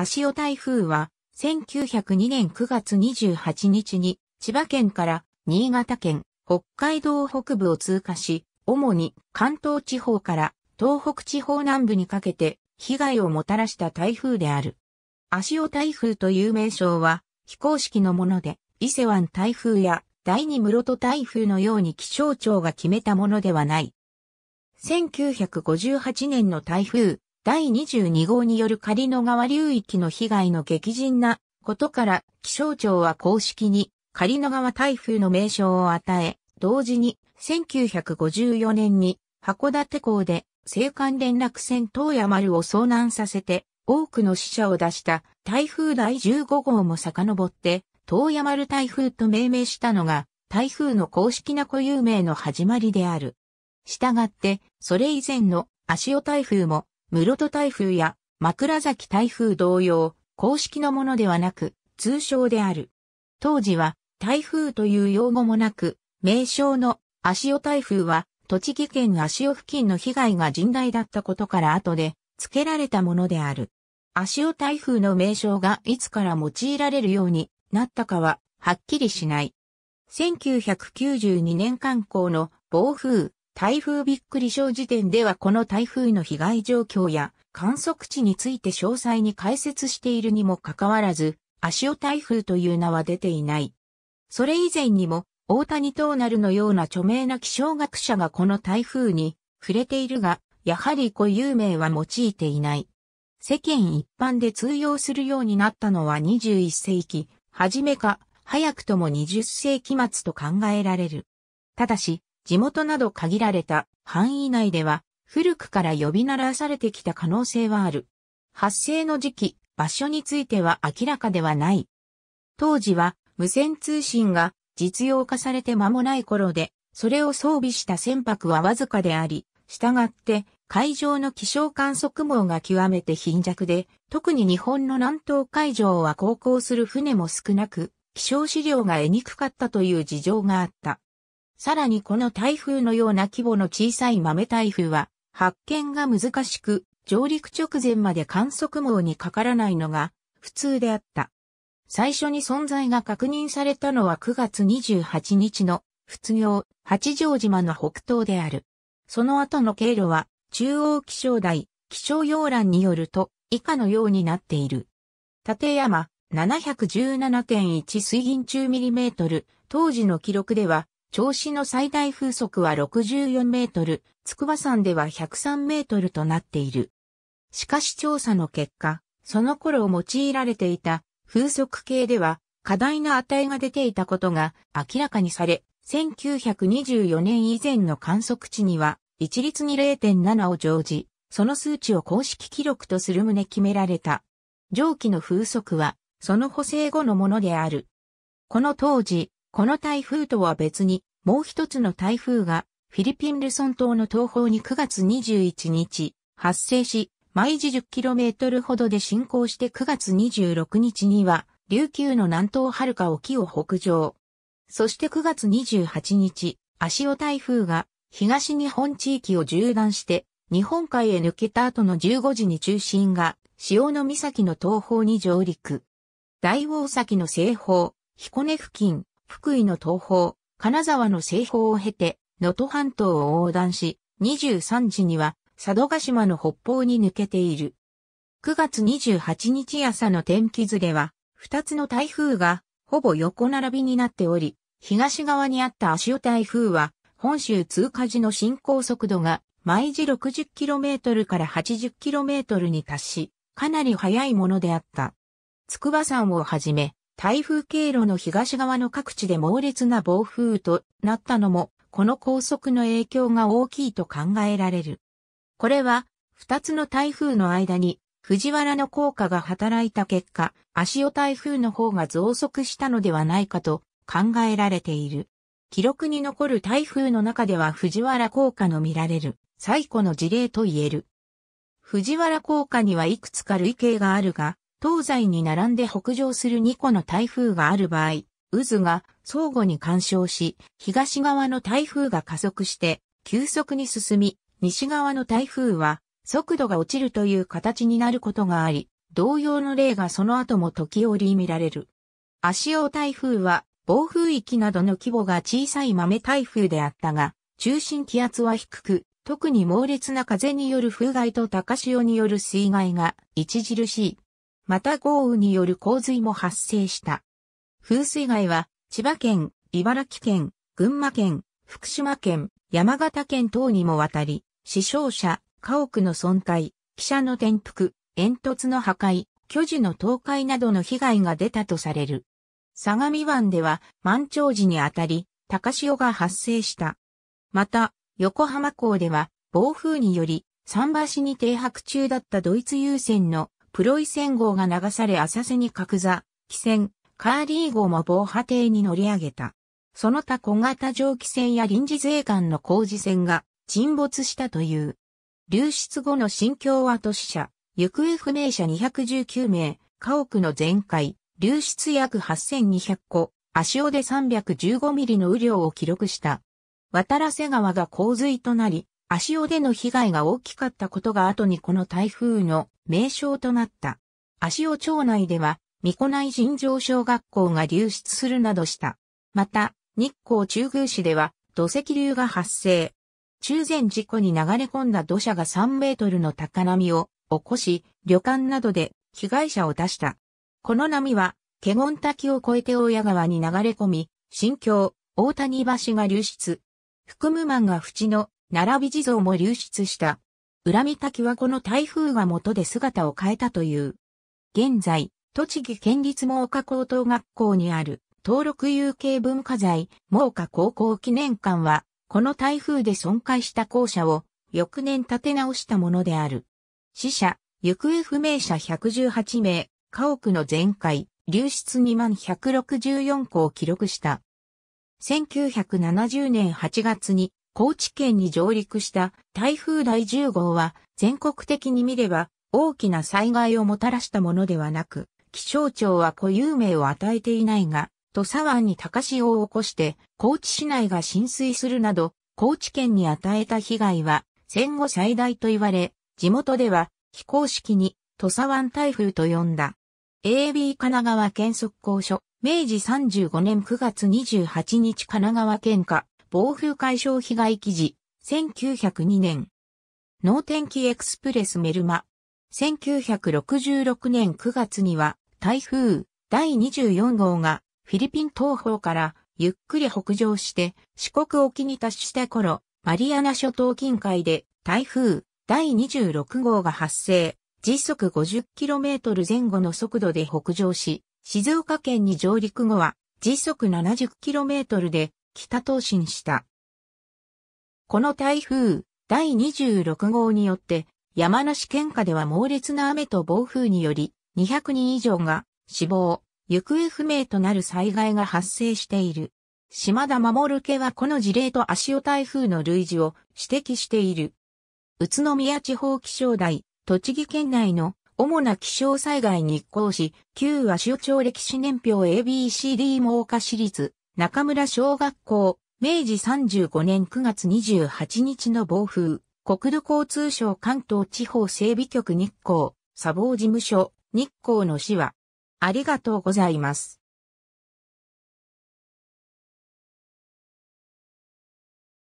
足尾台風は、1902年9月28日に、千葉県から新潟県、北海道北部を通過し、主に関東地方から東北地方南部にかけて被害をもたらした台風である。足尾台風という名称は非公式のもので、伊勢湾台風や第二室戸台風のように気象庁が決めたものではない。1958年の台風第22号による仮の川流域の被害の激甚なことから、気象庁は公式に仮の川台風の名称を与え、同時に1954年に函館港で青函連絡船東山丸を遭難させて多くの死者を出した台風第15号も遡って東山丸台風と命名したのが台風の公式な固有名の始まりである。したがって、それ以前の足尾台風も室戸台風や枕崎台風同様、公式のものではなく、通称である。当時は、台風という用語もなく、名称の足尾台風は、栃木県足尾付近の被害が甚大だったことから後で、付けられたものである。足尾台風の名称がいつから用いられるようになったかは、はっきりしない。1992年観光の暴風台風びっくり症時点ではこの台風の被害状況や観測地について詳細に解説しているにもかかわらず、足尾台風という名は出ていない。それ以前にも、大谷トーナルのような著名な気象学者がこの台風に触れているが、やはり固有名は用いていない。世間一般で通用するようになったのは21世紀、初めか、早くとも20世紀末と考えられる。ただし、地元など限られた範囲内では古くから呼びらされてきた可能性はある。発生の時期、場所については明らかではない。当時は無線通信が実用化されて間もない頃で、それを装備した船舶はわずかであり、従って海上の気象観測網が極めて貧弱で、特に日本の南東海上は航行する船も少なく、気象資料が得にくかったという事情があった。さらにこの台風のような規模の小さい豆台風は発見が難しく、上陸直前まで観測網にかからないのが普通であった。最初に存在が確認されたのは9月28日の仏業八丈島の北東である。その後の経路は中央気象台気象要欄によると以下のようになっている。立山717.1水銀中ミリメートル当時の記録では調子の最大風速は64メートル、筑波山では103メートルとなっている。しかし調査の結果、その頃用いられていた風速計では過大な値が出ていたことが明らかにされ、1924年以前の観測値には一律に0.7を乗じ、その数値を公式記録とする旨決められた。上記の風速は、その補正後のものである。この当時、この台風とは別に、もう一つの台風が、フィリピンルソン島の東方に9月21日、発生し、毎時 10km ほどで進行して9月26日には、琉球の南東遥か沖を北上。そして9月28日、足尾台風が東日本地域を縦断して日本海へ抜けた後の15時に中心が潮の岬の東方に上陸。大王崎の西方、彦根付近、福井の東方、金沢の西方を経て、能登半島を横断し、23時には佐渡島の北方に抜けている。9月28日朝の天気図では、2つの台風がほぼ横並びになっており、東側にあった足尾台風は、本州通過時の進行速度が毎時 60km から 80km に達し、かなり速いものであった。筑波山をはじめ、台風経路の東側の各地で猛烈な暴風となったのも、この高速の影響が大きいと考えられる。これは、二つの台風の間に、藤原の効果が働いた結果、足尾台風の方が増速したのではないかと考えられている。記録に残る台風の中では藤原効果の見られる最古の事例と言える。藤原効果にはいくつか類型があるが、東西に並んで北上する2個の台風がある場合、渦が相互に干渉し、東側の台風が加速して急速に進み、西側の台風は速度が落ちるという形になることがあり、同様の例がその後も時折見られる。足尾台風は暴風域などの規模が小さい豆台風であったが、中心気圧は低く、特に猛烈な風による風害と高潮による水害が著しい。また豪雨による洪水も発生した。風水害は、千葉県、茨城県、群馬県、福島県、山形県等にもわたり、死傷者、家屋の損壊、汽車の転覆、煙突の破壊、巨樹の倒壊などの被害が出たとされる。相模湾では満潮時にあたり、高潮が発生した。また、横浜港では暴風により、桟橋に停泊中だったドイツ優先のプロイセン号が流され浅瀬に格座、汽船、カーリー号も防波堤に乗り上げた。その他小型蒸気船や臨時税関の工事船が沈没したという。流出後の新境は都市社、行方不明者219名、家屋の全壊、流出約8200個、足尾で315ミリの雨量を記録した。渡良瀬川が洪水となり、足尾での被害が大きかったことが後にこの台風の名称となった。足尾町内では、御子内尋常小学校が流出するなどした。また、日光中宮市では土石流が発生。中禅事故に流れ込んだ土砂が3メートルの高波を起こし、旅館などで被害者を出した。この波は、ゴン滝を越えて大谷川に流れ込み、新京、大谷橋が流出。福務満が淵の並び地蔵も流出した。恨み滝はこの台風が元で姿を変えたという。現在、栃木県立猛岡高等学校にある登録有形文化財猛岡高校記念館は、この台風で損壊した校舎を翌年建て直したものである。死者、行方不明者118名、家屋の全壊、流出2万164個を記録した。1970年8月に高知県に上陸した台風第10号は全国的に見れば大きな災害をもたらしたものではなく、気象庁は固有名を与えていないが、土佐湾に高潮を起こして高知市内が浸水するなど、高知県に与えた被害は戦後最大と言われ、地元では非公式に土佐湾台風と呼んだ。AB 神奈川県速攻所、明治35年9月28日神奈川県下、暴風解消被害記事、1902年。脳天気エクスプレスメルマ。1966年9月には、台風第24号がフィリピン東方からゆっくり北上して四国沖に達した頃、マリアナ諸島近海で台風第26号が発生、時速 50km 前後の速度で北上し、静岡県に上陸後は時速 70km で北東進した。この台風第26号によって、山梨県下では猛烈な雨と暴風により、200人以上が死亡、行方不明となる災害が発生している。島田守家はこの事例と足尾台風の類似を指摘している。宇都宮地方気象台、栃木県内の主な気象災害に移行し、旧足尾町歴史年表 ABCD シ岡市立中村小学校、明治35年9月28日の暴風、国土交通省関東地方整備局日光、砂防事務所、日光の市は、ありがとうございます。